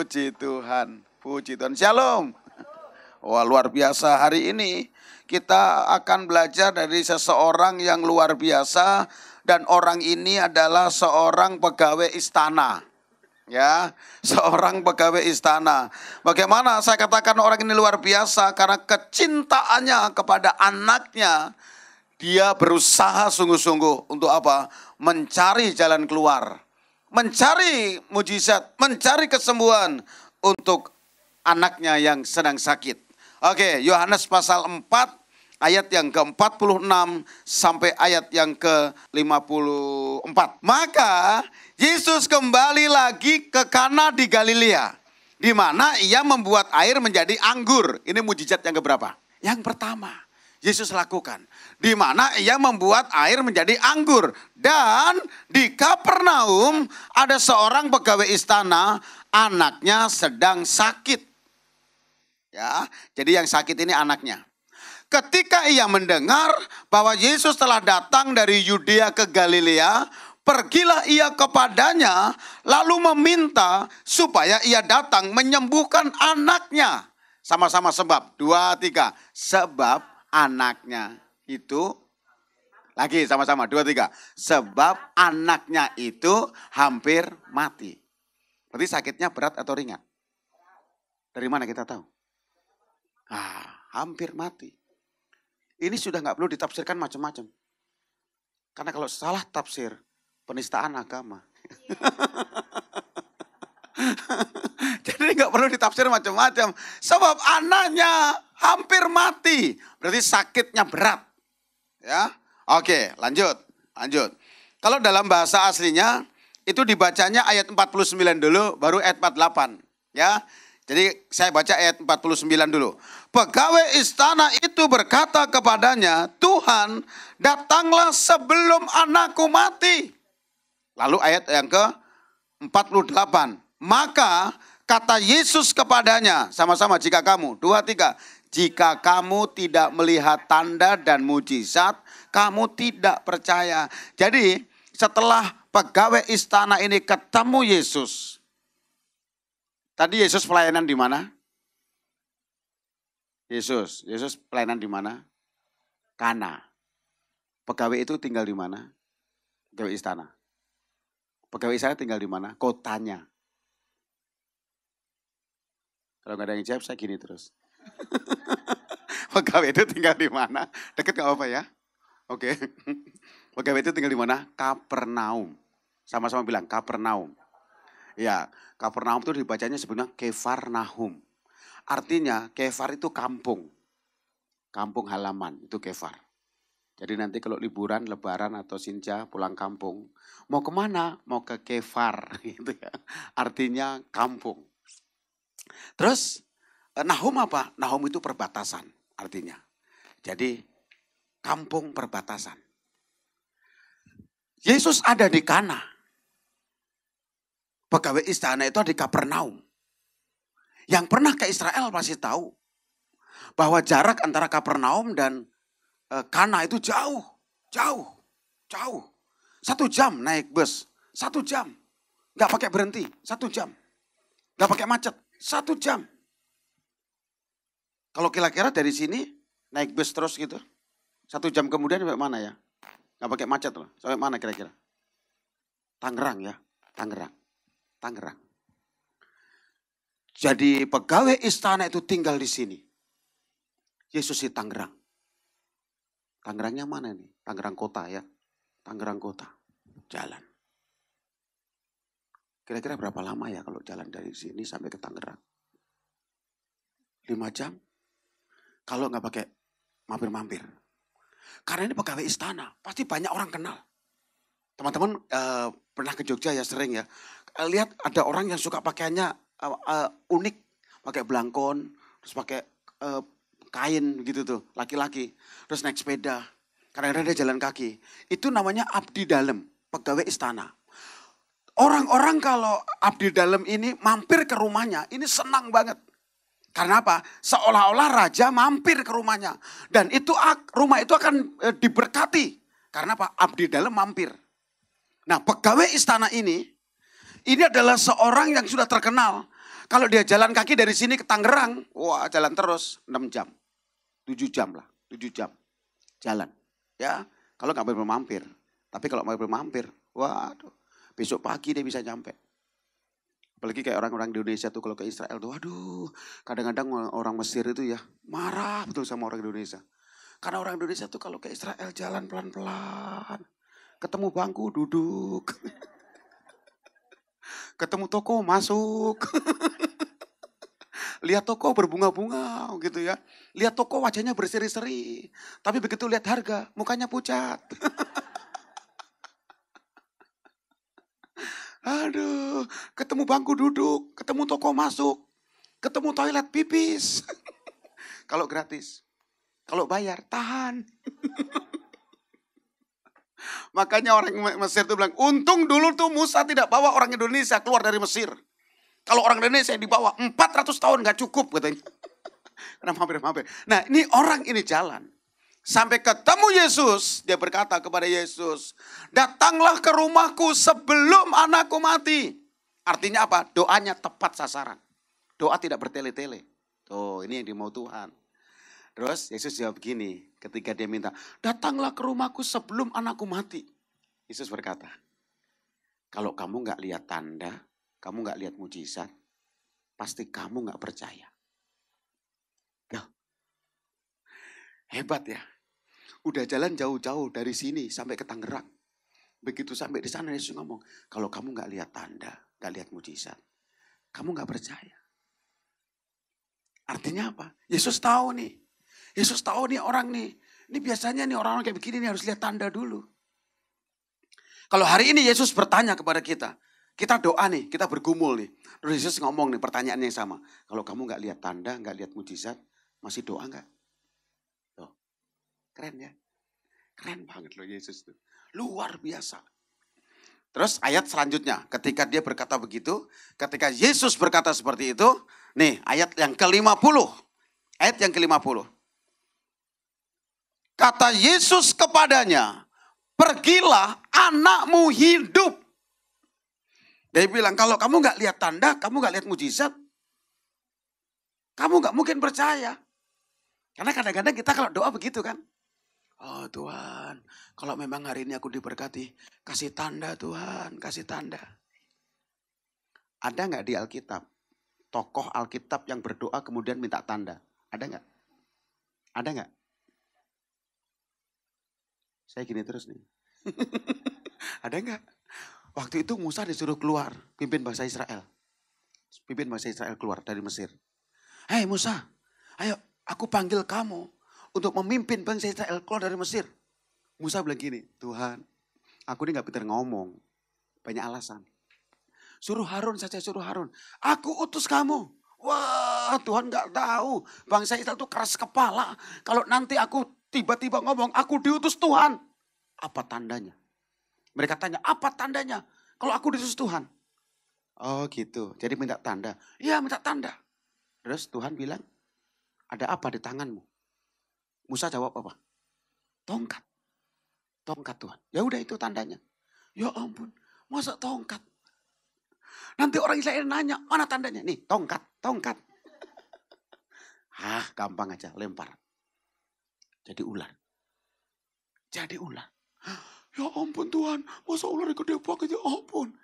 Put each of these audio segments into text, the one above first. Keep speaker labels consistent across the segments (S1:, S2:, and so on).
S1: Puji Tuhan, puji Tuhan. Shalom. Wah luar biasa hari ini kita akan belajar dari seseorang yang luar biasa dan orang ini adalah seorang pegawai istana. Ya, seorang pegawai istana. Bagaimana saya katakan orang ini luar biasa karena kecintaannya kepada anaknya dia berusaha sungguh-sungguh untuk apa? Mencari jalan keluar, mencari mujizat, mencari kesembuhan untuk anaknya yang sedang sakit. Oke, Yohanes pasal 4 ayat yang ke-46 sampai ayat yang ke-54. Maka Yesus kembali lagi ke Kana di Galilea. Di mana ia membuat air menjadi anggur. Ini mujizat yang keberapa? Yang pertama. Yesus lakukan. Di mana ia membuat air menjadi anggur. Dan di Kapernaum ada seorang pegawai istana, anaknya sedang sakit. Ya, jadi yang sakit ini anaknya. Ketika ia mendengar bahwa Yesus telah datang dari Yudea ke Galilea, pergilah ia kepadanya lalu meminta supaya ia datang menyembuhkan anaknya. Sama-sama sebab, dua, tiga. Sebab anaknya itu lagi sama-sama, dua, tiga. Sebab anaknya itu hampir mati. Berarti sakitnya berat atau ringan? Dari mana kita tahu? Ah, hampir mati. Ini sudah nggak perlu ditafsirkan macam-macam. Karena kalau salah tafsir, penistaan agama. Jadi nggak perlu ditafsir macam-macam. Sebab anaknya hampir mati. Berarti sakitnya berat. Ya, Oke lanjut. Lanjut. Kalau dalam bahasa aslinya, itu dibacanya ayat 49 dulu, baru ayat 48. Ya, jadi saya baca ayat 49 dulu. Pegawai istana itu berkata kepadanya, Tuhan datanglah sebelum anakku mati. Lalu ayat yang ke 48. Maka kata Yesus kepadanya, sama-sama jika kamu, dua tiga. Jika kamu tidak melihat tanda dan mujizat, kamu tidak percaya. Jadi setelah pegawai istana ini ketemu Yesus, Tadi Yesus pelayanan di mana? Yesus, Yesus pelayanan di mana? Kana. Pegawai itu tinggal di mana? Pegawai istana. Pegawai istana tinggal di mana? Kotanya. Kalau nggak ada yang jawab, saya gini terus. Pegawai itu tinggal di mana? Deket nggak apa-apa ya? Oke. Okay. Pegawai itu tinggal di mana? Kapernaum. Sama-sama bilang Kapernaum. Ya, Kapernaum itu dibacanya sebenarnya nahum, Artinya Kefar itu kampung. Kampung halaman itu Kefar. Jadi nanti kalau liburan, lebaran atau sinja pulang kampung, mau kemana? Mau ke Kefar gitu ya. Artinya kampung. Terus eh, Nahum apa? Nahum itu perbatasan artinya. Jadi kampung perbatasan. Yesus ada di Kana pegawai istana itu di Kapernaum. Yang pernah ke Israel pasti tahu bahwa jarak antara Kapernaum dan e, Kana itu jauh, jauh, jauh. Satu jam naik bus, satu jam. Gak pakai berhenti, satu jam. Gak pakai macet, satu jam. Kalau kira-kira dari sini naik bus terus gitu, satu jam kemudian sampai mana ya? Gak pakai macet loh, sampai mana kira-kira? Tangerang ya, Tangerang. Tangerang. Jadi pegawai istana itu tinggal di sini. Yesus di Tangerang. Tangerangnya mana nih? Tangerang kota ya. Tangerang kota. Jalan. Kira-kira berapa lama ya kalau jalan dari sini sampai ke Tangerang? Lima jam? Kalau nggak pakai mampir-mampir. Karena ini pegawai istana, pasti banyak orang kenal. Teman-teman eh, pernah ke Jogja ya sering ya. Eh, lihat ada orang yang suka pakaiannya uh, uh, unik, pakai belangkon, terus pakai uh, kain gitu tuh, laki-laki, terus naik sepeda, karena ada jalan kaki. Itu namanya abdi dalam, pegawai istana. Orang-orang kalau abdi dalam ini mampir ke rumahnya, ini senang banget. Karena apa? Seolah-olah raja mampir ke rumahnya. Dan itu rumah itu akan diberkati. Karena apa? Abdi dalam mampir. Nah pegawai istana ini ini adalah seorang yang sudah terkenal. Kalau dia jalan kaki dari sini ke Tangerang, wah jalan terus 6 jam. 7 jam lah, 7 jam. Jalan. Ya, kalau nggak boleh mampir. Tapi kalau mau mampir, waduh, besok pagi dia bisa nyampe. Apalagi kayak orang-orang di Indonesia tuh kalau ke Israel tuh, waduh, kadang-kadang orang Mesir itu ya marah betul sama orang Indonesia. Karena orang Indonesia tuh kalau ke Israel jalan pelan-pelan, ketemu bangku duduk. Ketemu toko masuk. lihat toko berbunga-bunga gitu ya. Lihat toko wajahnya berseri-seri. Tapi begitu lihat harga, mukanya pucat. Aduh, ketemu bangku duduk, ketemu toko masuk, ketemu toilet pipis. Kalau gratis. Kalau bayar, tahan. Makanya orang Mesir itu bilang, untung dulu tuh Musa tidak bawa orang Indonesia keluar dari Mesir. Kalau orang Indonesia yang dibawa 400 tahun gak cukup katanya. Kenapa hampir-hampir. Nah ini orang ini jalan. Sampai ketemu Yesus, dia berkata kepada Yesus, datanglah ke rumahku sebelum anakku mati. Artinya apa? Doanya tepat sasaran. Doa tidak bertele-tele. Tuh, ini yang dimau Tuhan. Terus Yesus jawab gini, Ketika dia minta, datanglah ke rumahku sebelum anakku mati. Yesus berkata, kalau kamu nggak lihat tanda, kamu nggak lihat mujizat, pasti kamu nggak percaya. Nah, hebat ya. Udah jalan jauh-jauh dari sini sampai ke Tangerang. Begitu sampai di sana Yesus ngomong, kalau kamu nggak lihat tanda, nggak lihat mujizat, kamu nggak percaya. Artinya apa? Yesus tahu nih, Yesus tahu nih orang nih. Ini biasanya nih orang-orang kayak begini nih harus lihat tanda dulu. Kalau hari ini Yesus bertanya kepada kita, kita doa nih, kita bergumul nih. Terus Yesus ngomong nih pertanyaannya yang sama. Kalau kamu nggak lihat tanda, nggak lihat mujizat, masih doa nggak? Tuh, keren ya. Keren banget loh Yesus tuh. Luar biasa. Terus ayat selanjutnya, ketika dia berkata begitu, ketika Yesus berkata seperti itu, nih ayat yang ke-50. Ayat yang ke-50. Kata Yesus kepadanya, pergilah anakmu hidup. Dia bilang, kalau kamu nggak lihat tanda, kamu nggak lihat mujizat, kamu nggak mungkin percaya. Karena kadang-kadang kita kalau doa begitu kan. Oh Tuhan, kalau memang hari ini aku diberkati, kasih tanda Tuhan, kasih tanda. Ada nggak di Alkitab tokoh Alkitab yang berdoa kemudian minta tanda? Ada nggak? Ada nggak? Saya gini terus nih. Ada nggak? Waktu itu Musa disuruh keluar, pimpin bahasa Israel. Pimpin bahasa Israel keluar dari Mesir. Hei Musa, ayo aku panggil kamu untuk memimpin bangsa Israel keluar dari Mesir. Musa bilang gini, Tuhan, aku ini gak pinter ngomong. Banyak alasan. Suruh Harun saja, suruh Harun. Aku utus kamu. Wah, Tuhan gak tahu. Bangsa Israel itu keras kepala. Kalau nanti aku tiba-tiba ngomong, aku diutus Tuhan. Apa tandanya? Mereka tanya, apa tandanya kalau aku diutus Tuhan? Oh gitu, jadi minta tanda. Iya minta tanda. Terus Tuhan bilang, ada apa di tanganmu? Musa jawab apa? Tongkat. Tongkat Tuhan. Ya udah itu tandanya. Ya ampun, masa tongkat? Nanti orang Israel nanya, mana tandanya? Nih, tongkat, tongkat. Hah, gampang aja, lempar. Jadi ular. Jadi ular. Ya ampun Tuhan, masa ular gede buang gitu? ya ampun.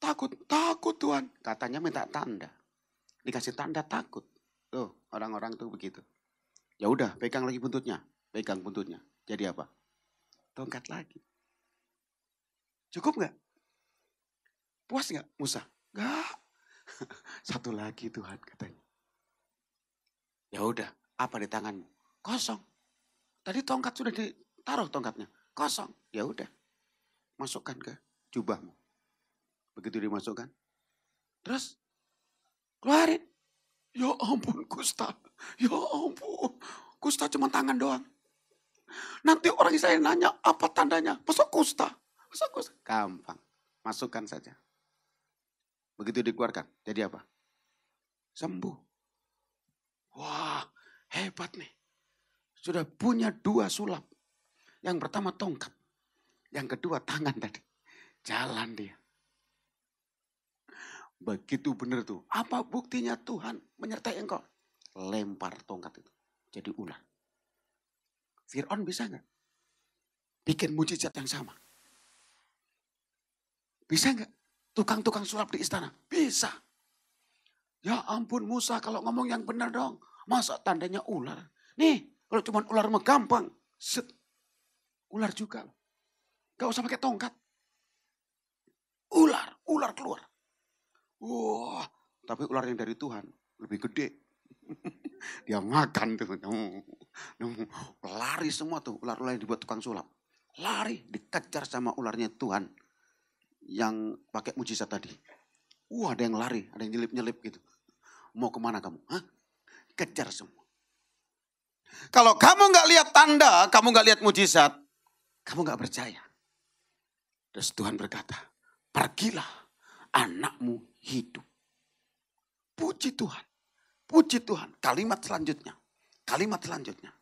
S1: Takut, takut Tuhan. Katanya minta tanda. Dikasih tanda takut. Tuh, orang-orang tuh begitu. Ya udah, pegang lagi buntutnya. Pegang buntutnya. Jadi apa? Tongkat lagi. Cukup nggak? Puas nggak Musa? Nggak. Satu lagi Tuhan katanya. Ya udah, apa di tanganmu? Kosong. Tadi tongkat sudah ditaruh tongkatnya. Kosong. Ya udah. Masukkan ke jubahmu. Begitu dimasukkan. Terus keluarin. Ya ampun Kusta. Ya ampun. Kusta cuma tangan doang. Nanti orang saya nanya apa tandanya. Masuk kusta. Masuk kusta. Gampang. Masukkan saja. Begitu dikeluarkan. Jadi apa? Sembuh. Wah hebat nih sudah punya dua sulap. Yang pertama tongkat, yang kedua tangan tadi. Jalan dia. Begitu benar tuh. Apa buktinya Tuhan menyertai engkau? Lempar tongkat itu. Jadi ular. Fir'aun bisa nggak? Bikin mujizat yang sama. Bisa nggak? Tukang-tukang sulap di istana. Bisa. Ya ampun Musa kalau ngomong yang benar dong. Masa tandanya ular? Nih, kalau cuma ular mah gampang. Set. Ular juga. Gak usah pakai tongkat. Ular, ular keluar. Wah, tapi ular yang dari Tuhan lebih gede. Dia makan tuh. Lari semua tuh ular-ular yang dibuat tukang sulap. Lari, dikejar sama ularnya Tuhan yang pakai mujizat tadi. Wah, ada yang lari, ada yang nyelip-nyelip gitu. Mau kemana kamu? Hah? Kejar semua. Kalau kamu nggak lihat tanda, kamu nggak lihat mujizat, kamu nggak percaya. Terus Tuhan berkata, pergilah anakmu hidup. Puji Tuhan. Puji Tuhan. Kalimat selanjutnya. Kalimat selanjutnya.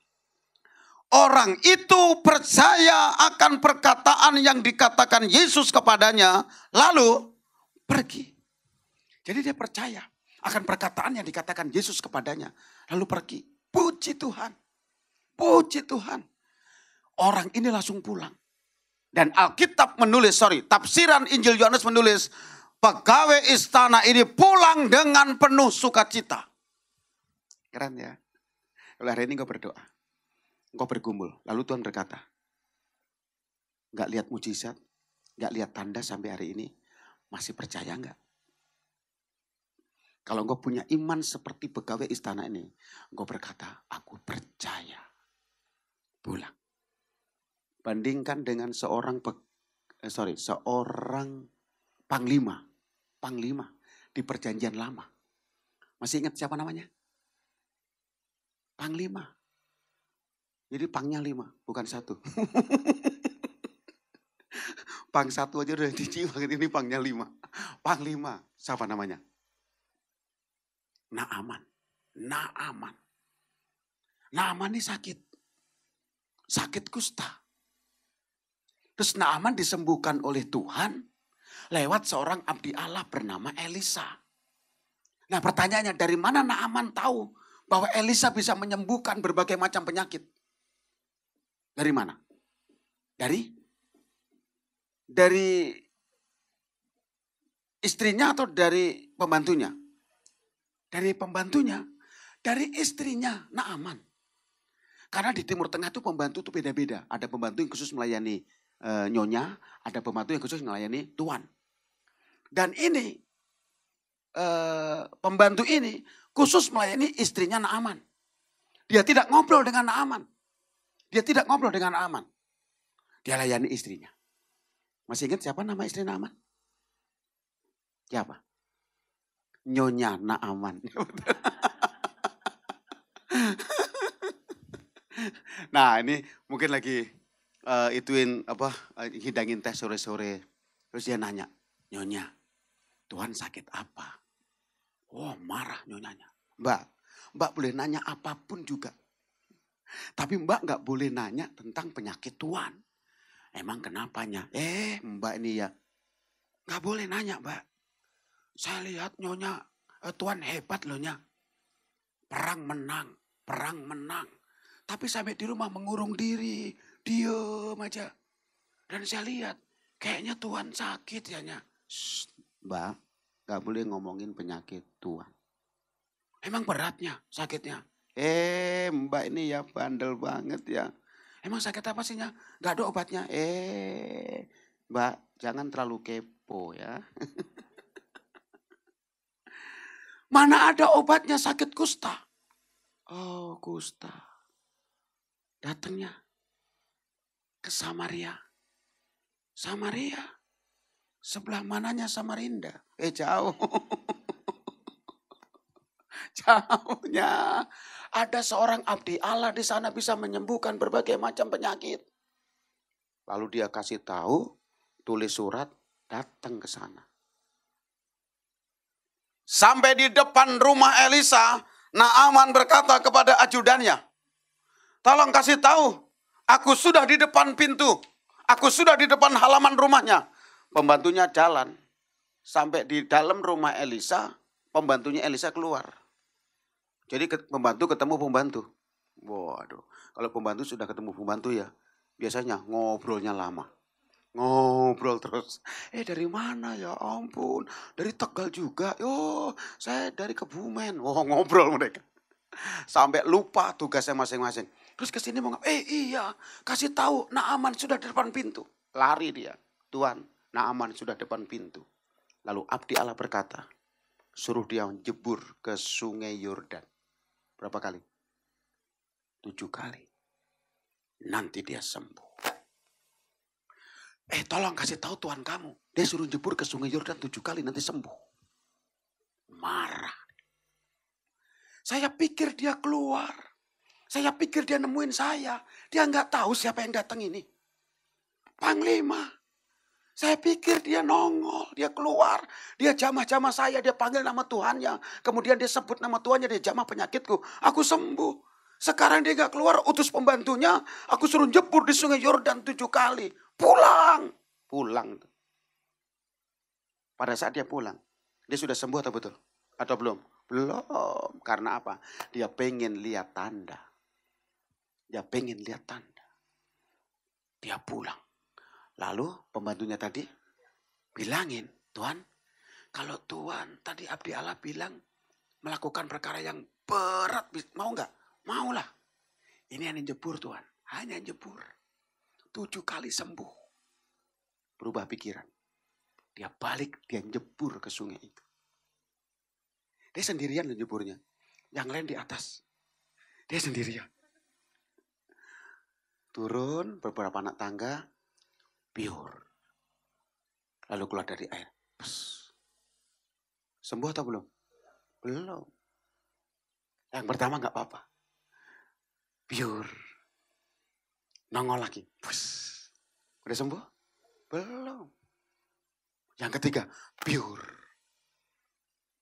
S1: Orang itu percaya akan perkataan yang dikatakan Yesus kepadanya, lalu pergi. Jadi dia percaya akan perkataan yang dikatakan Yesus kepadanya, lalu pergi. Puji Tuhan. Puji Tuhan. Orang ini langsung pulang. Dan Alkitab menulis, sorry, tafsiran Injil Yohanes menulis, pegawai istana ini pulang dengan penuh sukacita. Keren ya. Kalau hari ini engkau berdoa, engkau bergumul, lalu Tuhan berkata, nggak lihat mujizat, nggak lihat tanda sampai hari ini, masih percaya nggak? Kalau engkau punya iman seperti pegawai istana ini, engkau berkata, aku percaya pulang. Bandingkan dengan seorang pe, eh, sorry, seorang panglima, panglima di perjanjian lama. Masih ingat siapa namanya? Panglima. Jadi pangnya lima, bukan satu. pang satu aja udah dicuci banget ini pangnya lima. Pang lima, siapa namanya? Naaman. Naaman. Naaman ini sakit sakit kusta. Terus Naaman disembuhkan oleh Tuhan lewat seorang abdi Allah bernama Elisa. Nah pertanyaannya dari mana Naaman tahu bahwa Elisa bisa menyembuhkan berbagai macam penyakit? Dari mana? Dari? Dari istrinya atau dari pembantunya? Dari pembantunya, dari istrinya Naaman. Karena di Timur Tengah itu pembantu itu beda-beda. Ada pembantu yang khusus melayani e, nyonya, ada pembantu yang khusus melayani tuan. Dan ini e, pembantu ini khusus melayani istrinya Naaman. Dia tidak ngobrol dengan Naaman. Dia tidak ngobrol dengan Naaman. Dia layani istrinya. Masih ingat siapa nama istri Naaman? Siapa? Nyonya Naaman. nah ini mungkin lagi uh, ituin apa eh, hidangin teh sore-sore. Terus dia nanya, Nyonya, Tuhan sakit apa? Wah oh, marah nyonya Mbak, mbak boleh nanya apapun juga. Tapi mbak nggak boleh nanya tentang penyakit Tuhan. Emang kenapanya? Eh mbak ini ya. Nggak boleh nanya mbak. Saya lihat nyonya, eh, Tuhan hebat loh nya. Perang menang, perang menang. Tapi sampai di rumah mengurung diri, diem aja. Dan saya lihat, kayaknya Tuhan sakit ya. Nya. Mbak, gak boleh ngomongin penyakit Tuhan. Emang beratnya sakitnya? Eh mbak ini ya bandel banget ya. Emang sakit apa sih nya? Gak ada obatnya. Eh mbak jangan terlalu kepo ya. Mana ada obatnya sakit kusta? Oh kusta datangnya ke Samaria. Samaria. Sebelah mananya Samarinda? Eh jauh. Jauhnya. Ada seorang abdi Allah di sana bisa menyembuhkan berbagai macam penyakit. Lalu dia kasih tahu, tulis surat, datang ke sana. Sampai di depan rumah Elisa, Naaman berkata kepada ajudannya, Tolong kasih tahu, aku sudah di depan pintu. Aku sudah di depan halaman rumahnya. Pembantunya jalan. Sampai di dalam rumah Elisa, pembantunya Elisa keluar. Jadi pembantu ketemu pembantu. Waduh, kalau pembantu sudah ketemu pembantu ya, biasanya ngobrolnya lama ngobrol terus. Eh dari mana ya ampun, dari Tegal juga. Yo, oh, saya dari Kebumen. Oh ngobrol mereka. Sampai lupa tugasnya masing-masing terus kesini mau Eh iya, kasih tahu Naaman sudah di depan pintu. Lari dia. Tuhan, Naaman sudah depan pintu. Lalu Abdi Allah berkata, suruh dia menjebur ke sungai Yordan. Berapa kali? Tujuh kali. Nanti dia sembuh. Eh tolong kasih tahu Tuhan kamu. Dia suruh jebur ke sungai Yordan tujuh kali nanti sembuh. Marah. Saya pikir dia keluar. Saya pikir dia nemuin saya. Dia nggak tahu siapa yang datang ini. Panglima. Saya pikir dia nongol, dia keluar, dia jamah-jamah saya, dia panggil nama Tuhannya. Kemudian dia sebut nama Tuhannya, dia jamah penyakitku. Aku sembuh. Sekarang dia nggak keluar, utus pembantunya. Aku suruh jebur di sungai Yordan tujuh kali. Pulang. Pulang. Pada saat dia pulang, dia sudah sembuh atau betul? Atau belum? Belum. Karena apa? Dia pengen lihat tanda dia pengen lihat tanda. Dia pulang. Lalu pembantunya tadi bilangin, Tuhan, kalau Tuhan tadi Abdi Allah bilang melakukan perkara yang berat, mau nggak? lah, Ini hanya jebur Tuhan, hanya jebur. Tujuh kali sembuh. Berubah pikiran. Dia balik, dia jebur ke sungai itu. Dia sendirian jeburnya. Yang lain di atas. Dia sendirian turun beberapa anak tangga, pure. Lalu keluar dari air. Pss. Sembuh atau belum? Belum. Yang pertama nggak apa-apa. Pure. Nongol lagi. Pss. Udah sembuh? Belum. Yang ketiga, pure.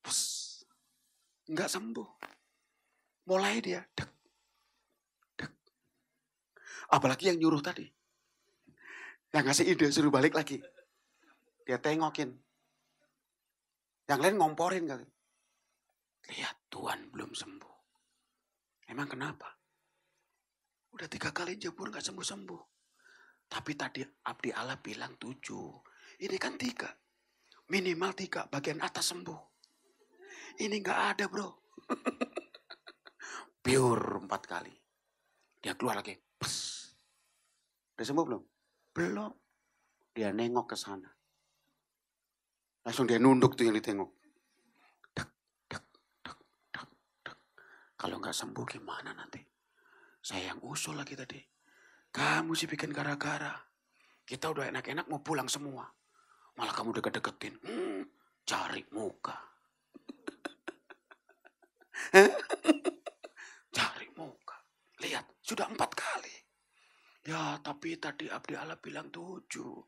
S1: Pss. Nggak sembuh. Mulai dia, dek, Apalagi yang nyuruh tadi. Yang ngasih ide suruh balik lagi. Dia tengokin. Yang lain ngomporin kali. Lihat Tuhan belum sembuh. Emang kenapa? Udah tiga kali jebur gak sembuh-sembuh. Tapi tadi Abdi Allah bilang tujuh. Ini kan tiga. Minimal tiga bagian atas sembuh. Ini gak ada bro. Pure empat kali. Dia keluar lagi. Pss. Udah sembuh belum? Belum. Dia nengok ke sana. Langsung dia nunduk tuh yang ditengok. Dek, dek, dek, dek, dek. Kalau nggak sembuh gimana nanti? Saya yang usul lagi tadi. Kamu sih bikin gara-gara. Kita udah enak-enak mau pulang semua. Malah kamu deket-deketin. Hmm, cari muka. cari muka. Lihat, sudah empat kali. Ya tapi tadi Abdi Allah bilang tujuh.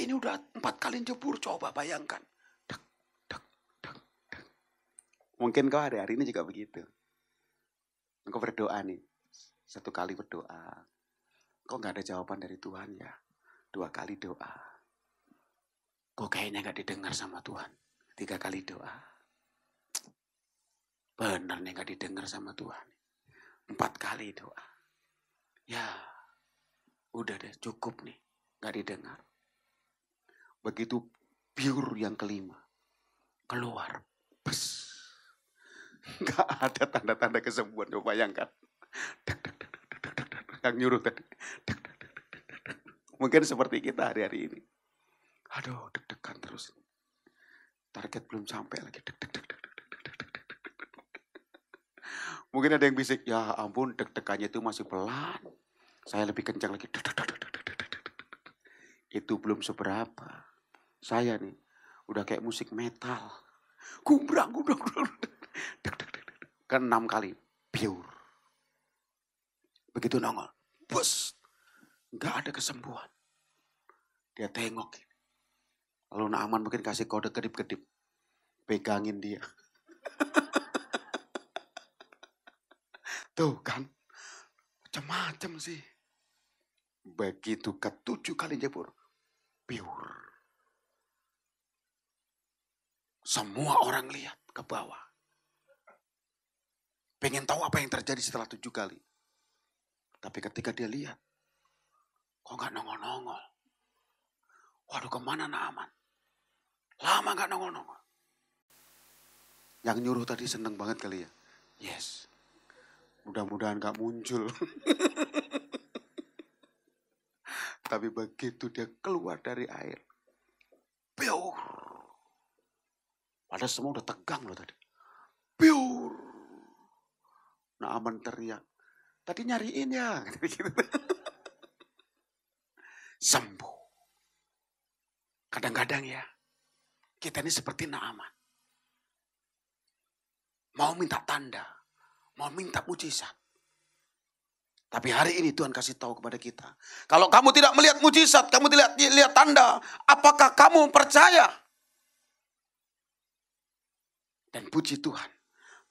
S1: Ini udah empat kali jebur coba bayangkan. Dek, dek, dek, dek. Mungkin kau hari-hari ini juga begitu. Engkau berdoa nih. Satu kali berdoa. Kok gak ada jawaban dari Tuhan ya? Dua kali doa. Kok kayaknya gak didengar sama Tuhan? Tiga kali doa. Benar nih nggak didengar sama Tuhan. Empat kali doa. Ya, udah deh cukup nih, nggak didengar. Begitu biur yang kelima keluar, Pes. nggak ada tanda-tanda kesembuhan. Coba bayangkan, yang nyuruh tadi, mungkin seperti kita hari-hari ini. Aduh, deg-degan terus. Target belum sampai lagi. Deg Mungkin ada yang bisik, ya ampun deg-degannya itu masih pelan saya lebih kencang lagi. Itu belum seberapa. Saya nih udah kayak musik metal. Gumbrang, gumbrang, gumbrang. Kan enam kali. Pure. Begitu nongol. Bus. Gak ada kesembuhan. Dia tengok. Lalu Naaman mungkin kasih kode kedip-kedip. Pegangin dia. Tuh kan. Macam-macam sih. Begitu ketujuh kali jebur, piur. Semua orang lihat ke bawah. Pengen tahu apa yang terjadi setelah tujuh kali. Tapi ketika dia lihat, kok nggak nongol-nongol? Waduh kemana Naaman? Lama nggak nongol-nongol. Yang nyuruh tadi seneng banget kali ya. Yes. Mudah-mudahan gak muncul. Tapi begitu dia keluar dari air, biur. Padahal semua udah tegang loh tadi. Biur. Nah, aman teriak. Tadi nyariin ya. Gitu, gitu. Sembuh. Kadang-kadang ya, kita ini seperti Naaman. Mau minta tanda, mau minta mujizat. Tapi hari ini Tuhan kasih tahu kepada kita. Kalau kamu tidak melihat mujizat, kamu tidak lihat tanda, apakah kamu percaya? Dan puji Tuhan,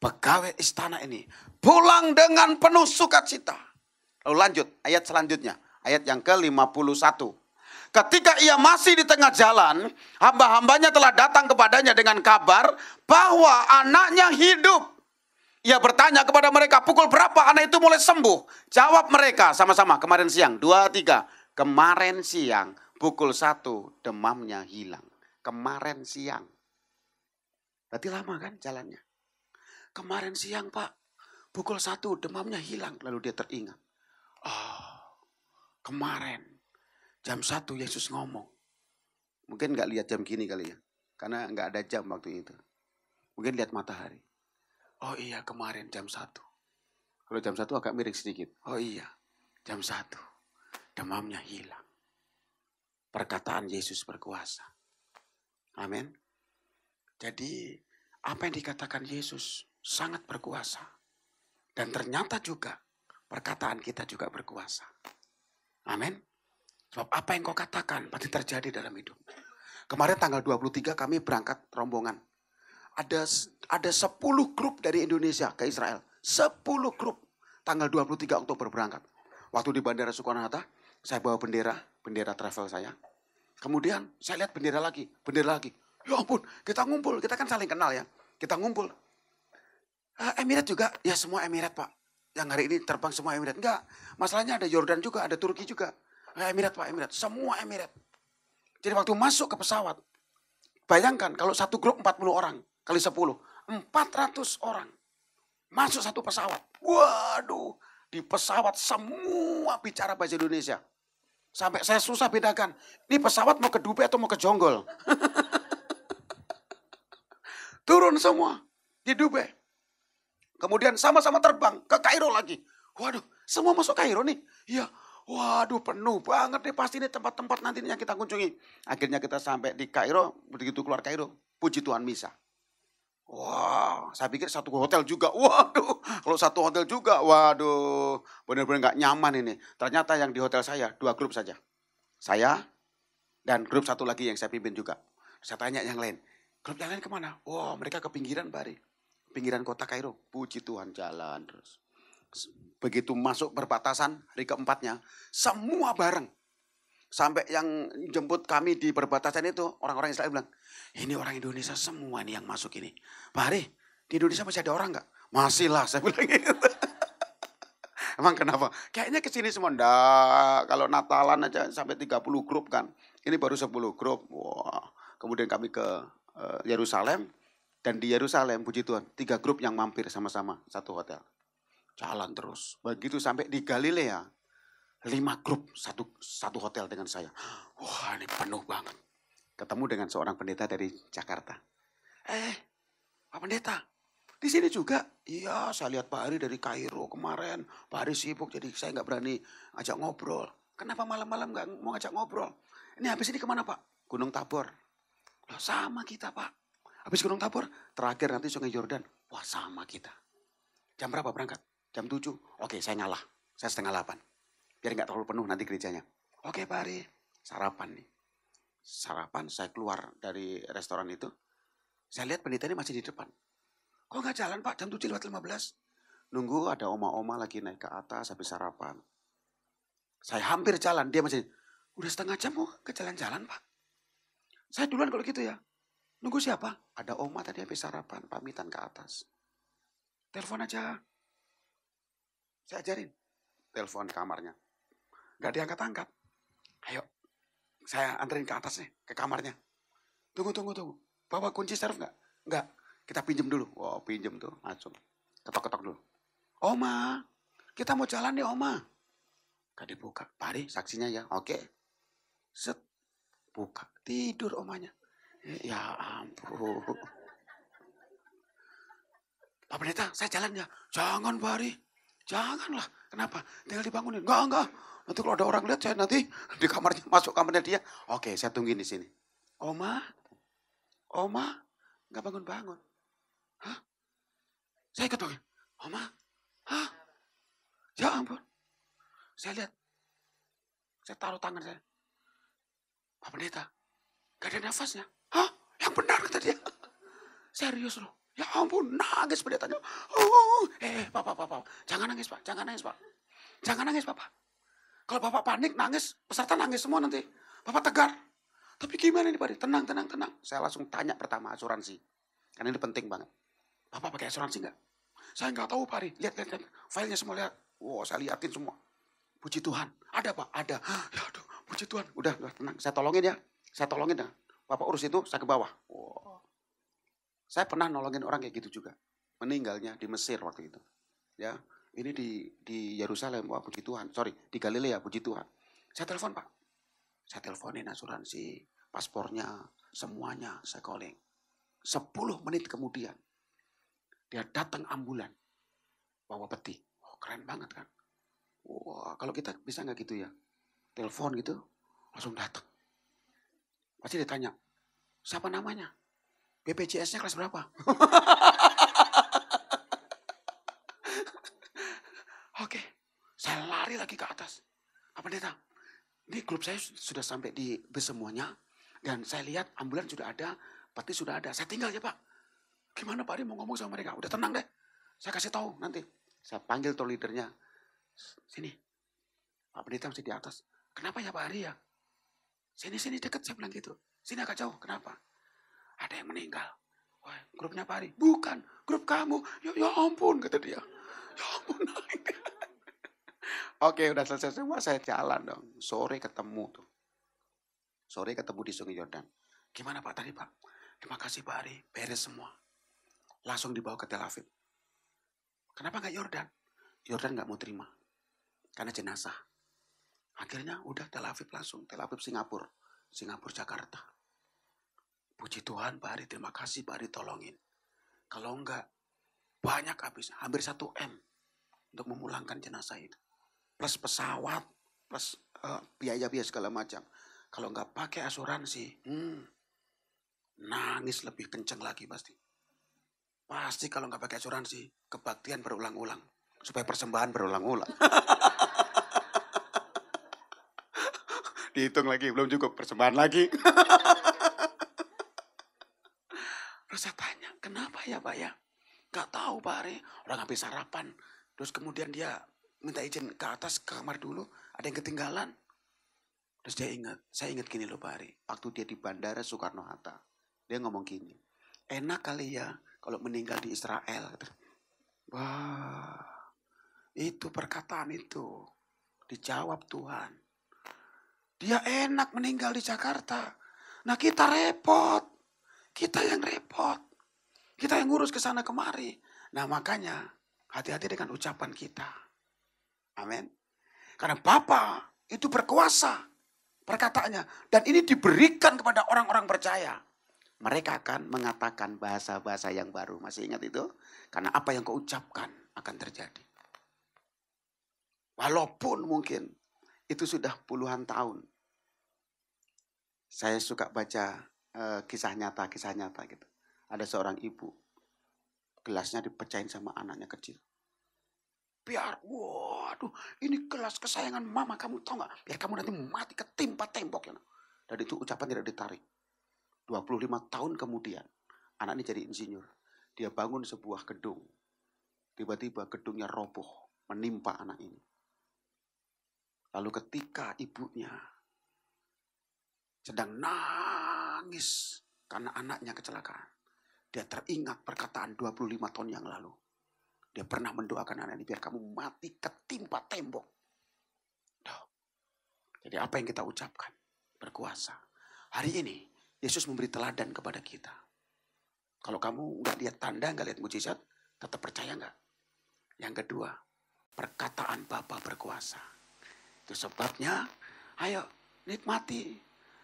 S1: pegawai istana ini pulang dengan penuh sukacita. Lalu lanjut, ayat selanjutnya. Ayat yang ke-51. Ketika ia masih di tengah jalan, hamba-hambanya telah datang kepadanya dengan kabar bahwa anaknya hidup. Ia bertanya kepada mereka, pukul berapa anak itu mulai sembuh? Jawab mereka sama-sama, kemarin siang, dua, tiga. Kemarin siang, pukul satu, demamnya hilang. Kemarin siang. Berarti lama kan jalannya? Kemarin siang pak, pukul satu, demamnya hilang. Lalu dia teringat. Oh, kemarin jam satu Yesus ngomong. Mungkin nggak lihat jam gini kali ya. Karena nggak ada jam waktu itu. Mungkin lihat matahari. Oh iya kemarin jam 1. Kalau jam 1 agak miring sedikit. Oh iya jam 1. Demamnya hilang. Perkataan Yesus berkuasa. Amin. Jadi apa yang dikatakan Yesus sangat berkuasa. Dan ternyata juga perkataan kita juga berkuasa. Amin. Sebab apa yang kau katakan pasti terjadi dalam hidup. Kemarin tanggal 23 kami berangkat rombongan ada ada 10 grup dari Indonesia ke Israel. 10 grup tanggal 23 Oktober berangkat. Waktu di Bandara Soekarno-Hatta, saya bawa bendera, bendera travel saya. Kemudian saya lihat bendera lagi, bendera lagi. Ya ampun, kita ngumpul, kita kan saling kenal ya. Kita ngumpul. Eh, Emirat juga, ya semua Emirat pak. Yang hari ini terbang semua Emirat. Enggak, masalahnya ada Jordan juga, ada Turki juga. Eh, Emirat pak, Emirat. Semua Emirat. Jadi waktu masuk ke pesawat, bayangkan kalau satu grup 40 orang kali 10. 400 orang. Masuk satu pesawat. Waduh, di pesawat semua bicara bahasa Indonesia. Sampai saya susah bedakan. Ini pesawat mau ke Dubai atau mau ke Jonggol. Turun semua di Dubai. Kemudian sama-sama terbang ke Kairo lagi. Waduh, semua masuk Kairo nih. Iya, Waduh penuh banget nih pasti ini tempat-tempat nantinya kita kunjungi. Akhirnya kita sampai di Kairo, begitu keluar Kairo, puji Tuhan misa. Wah, saya pikir satu hotel juga. Waduh, kalau satu hotel juga, waduh, benar-benar nggak nyaman ini. Ternyata yang di hotel saya dua grup saja. Saya dan grup satu lagi yang saya pimpin juga. Saya tanya yang lain, grup yang lain kemana? Wah, wow, mereka ke pinggiran Bari, pinggiran kota Kairo. Puji Tuhan, jalan terus. Begitu masuk perbatasan hari keempatnya, semua bareng sampai yang jemput kami di perbatasan itu orang-orang Israel bilang, ini orang Indonesia semua nih yang masuk ini. Pak Hari, di Indonesia masih ada orang nggak? Masih lah, saya bilang gitu. Emang kenapa? Kayaknya kesini semua. ndak? kalau Natalan aja sampai 30 grup kan. Ini baru 10 grup. Wah. Kemudian kami ke eh, Yerusalem. Dan di Yerusalem, puji Tuhan, tiga grup yang mampir sama-sama satu hotel. Jalan terus. Begitu sampai di Galilea, lima grup satu satu hotel dengan saya. Wah ini penuh banget. Ketemu dengan seorang pendeta dari Jakarta. Eh, Pak Pendeta, di sini juga? Iya, saya lihat Pak Hari dari Kairo kemarin. Pak Hari sibuk, jadi saya nggak berani ajak ngobrol. Kenapa malam-malam nggak mau ngajak ngobrol? Ini habis ini kemana Pak? Gunung Tabor. Loh, sama kita Pak. Habis Gunung Tabor, terakhir nanti Sungai Jordan Wah sama kita. Jam berapa berangkat? Jam 7. Oke, saya ngalah. Saya setengah 8. Biar nggak terlalu penuh nanti gerejanya. Oke Pak Ari, sarapan nih. Sarapan, saya keluar dari restoran itu. Saya lihat ini masih di depan. Kok nggak jalan Pak, jam 7 lewat 15. Nunggu ada oma-oma lagi naik ke atas habis sarapan. Saya hampir jalan, dia masih, udah setengah jam kok ke jalan-jalan Pak. Saya duluan kalau gitu ya. Nunggu siapa? Ada oma tadi habis sarapan, pamitan ke atas. Telepon aja. Saya ajarin. Telepon kamarnya nggak diangkat-angkat. Ayo, saya anterin ke atas nih, ke kamarnya. Tunggu, tunggu, tunggu. Bawa kunci serf nggak? Nggak. Kita pinjem dulu. Wow, oh, pinjem tuh. Langsung. Ketok-ketok dulu. Oma, kita mau jalan nih Oma. Gak dibuka. Pari, saksinya ya. Oke. Set. Buka. Tidur Omanya. Ya ampun. Pak Pendeta, saya jalan ya. Jangan, Pari. Janganlah. Kenapa? Tinggal dibangunin. Enggak, enggak. Nanti kalau ada orang lihat saya nanti di kamarnya masuk kamarnya dia. Oke, saya tungguin di sini. Oma, Oma, nggak bangun bangun. Hah? Saya ketemu. Ya. Oma, hah? Ya ampun. Saya lihat. Saya taruh tangan saya. Pak Pendeta, gak ada nafasnya. Hah? Yang benar kata dia. Serius loh. Ya ampun, nangis pendetanya. Oh, eh, papa papa Jangan nangis, Pak. Jangan nangis, Pak. Jangan nangis, papa kalau bapak panik, nangis, peserta nangis semua nanti. Bapak tegar. Tapi gimana ini Pak Tenang, tenang, tenang. Saya langsung tanya pertama asuransi. Karena ini penting banget. Bapak pakai asuransi nggak? Saya nggak tahu Pak Lihat, lihat, lihat. Filenya semua lihat. Wow, saya liatin semua. Puji Tuhan. Ada Pak, ada. Ya aduh, puji Tuhan. Udah, udah tenang. Saya tolongin ya. Saya tolongin ya. Bapak urus itu, saya ke bawah. Wow. Saya pernah nolongin orang kayak gitu juga. Meninggalnya di Mesir waktu itu. Ya, ini di di Yerusalem, wah puji Tuhan, sorry di Galilea, puji Tuhan. Saya telepon pak, saya teleponin asuransi, paspornya, semuanya, saya calling. sepuluh menit kemudian, dia datang ambulan, bawa peti. Oh, keren banget kan? Wah, kalau kita bisa nggak gitu ya? Telepon gitu, langsung datang. Pasti ditanya, siapa namanya? BPJS-nya kelas berapa? lagi ke atas. Apa pendeta? Ini grup saya sudah sampai di bus semuanya. Dan saya lihat ambulan sudah ada, peti sudah ada. Saya tinggal ya Pak. Gimana Pak Ari mau ngomong sama mereka? Udah tenang deh. Saya kasih tahu nanti. Saya panggil tour leadernya. Sini. Pak Pendeta masih di atas. Kenapa ya Pak Ari ya? Sini, sini deket. Saya bilang gitu. Sini agak jauh. Kenapa? Ada yang meninggal. Wah, grupnya Pak Ari. Bukan, grup kamu. Ya, ya ampun, kata dia. Ya ampun, nangis. Oke, udah selesai semua, saya jalan dong. Sore ketemu tuh. Sore ketemu di Sungai Jordan Gimana Pak tadi Pak? Terima kasih Pak Ari, beres semua. Langsung dibawa ke Tel Aviv. Kenapa nggak Jordan Jordan nggak mau terima. Karena jenazah. Akhirnya udah Tel Aviv langsung. Tel Aviv Singapura. Singapura Jakarta. Puji Tuhan Pak Ari, terima kasih Pak Ari tolongin. Kalau enggak, banyak habis, hampir satu M untuk memulangkan jenazah itu plus pesawat, plus biaya eh, biaya-biaya segala macam. Kalau nggak pakai asuransi, hmm, nangis lebih kenceng lagi pasti. Pasti kalau nggak pakai asuransi, kebaktian berulang-ulang. Supaya persembahan berulang-ulang. Dihitung lagi, belum cukup persembahan lagi. Terus tanya, kenapa ya Pak ya? nggak tahu Pak Ari, orang habis sarapan. Terus kemudian dia minta izin ke atas ke kamar dulu ada yang ketinggalan terus dia ingat saya ingat gini loh Pak waktu dia di bandara Soekarno Hatta dia ngomong gini enak kali ya kalau meninggal di Israel wah itu perkataan itu dijawab Tuhan dia enak meninggal di Jakarta nah kita repot kita yang repot kita yang ngurus ke sana kemari nah makanya hati-hati dengan ucapan kita Amin. Karena Bapa itu berkuasa perkataannya dan ini diberikan kepada orang-orang percaya. Mereka akan mengatakan bahasa-bahasa yang baru. Masih ingat itu? Karena apa yang kau ucapkan akan terjadi. Walaupun mungkin itu sudah puluhan tahun. Saya suka baca uh, kisah nyata, kisah nyata gitu. Ada seorang ibu gelasnya dipecahin sama anaknya kecil biar waduh ini kelas kesayangan mama kamu tau nggak biar kamu nanti mati ketimpa tembok ya dan itu ucapan tidak ditarik 25 tahun kemudian anak ini jadi insinyur dia bangun sebuah gedung tiba-tiba gedungnya roboh menimpa anak ini lalu ketika ibunya sedang nangis karena anaknya kecelakaan dia teringat perkataan 25 tahun yang lalu dia pernah mendoakan anak-anak, biar kamu mati ketimpa tembok. Tuh. Jadi apa yang kita ucapkan? Berkuasa. Hari ini, Yesus memberi teladan kepada kita. Kalau kamu nggak lihat tanda, nggak lihat mujizat, tetap percaya nggak? Yang kedua, perkataan Bapa berkuasa. Itu sebabnya, ayo nikmati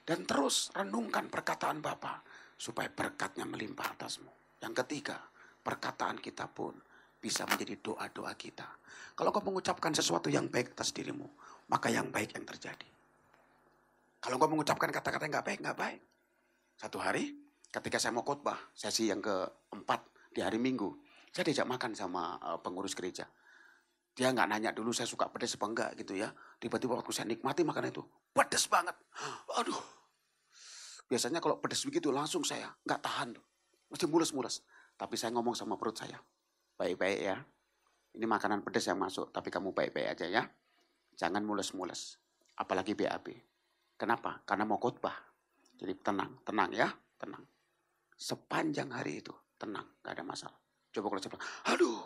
S1: dan terus renungkan perkataan Bapa supaya berkatnya melimpah atasmu. Yang ketiga, perkataan kita pun bisa menjadi doa-doa kita. Kalau kau mengucapkan sesuatu yang baik atas dirimu, maka yang baik yang terjadi. Kalau kau mengucapkan kata-kata yang gak baik, gak baik. Satu hari, ketika saya mau khotbah, sesi yang keempat di hari Minggu, saya diajak makan sama eh, pengurus gereja. Dia nggak nanya dulu saya suka pedas apa enggak gitu ya. Tiba-tiba waktu saya nikmati makanan itu, pedas banget. Aduh. Biasanya kalau pedas begitu langsung saya nggak tahan. Mesti mulus-mulus. Tapi saya ngomong sama perut saya baik-baik ya. Ini makanan pedas yang masuk, tapi kamu baik-baik aja ya. Jangan mules-mules, apalagi BAB. Kenapa? Karena mau khotbah. Jadi tenang, tenang ya, tenang. Sepanjang hari itu, tenang, gak ada masalah. Coba kalau coba, aduh,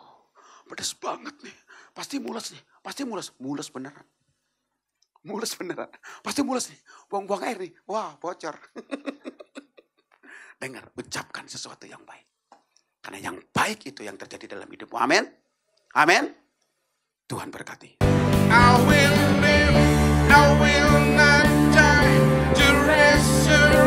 S1: pedas banget nih. Pasti mules nih, pasti mules. Mules beneran. Mules beneran. Pasti mules nih, buang-buang air nih. Wah, bocor. Dengar, ucapkan sesuatu yang baik. Karena yang baik itu yang terjadi dalam hidupmu. Amin. Amin. Tuhan berkati. I will live, I will not die, to resurrect.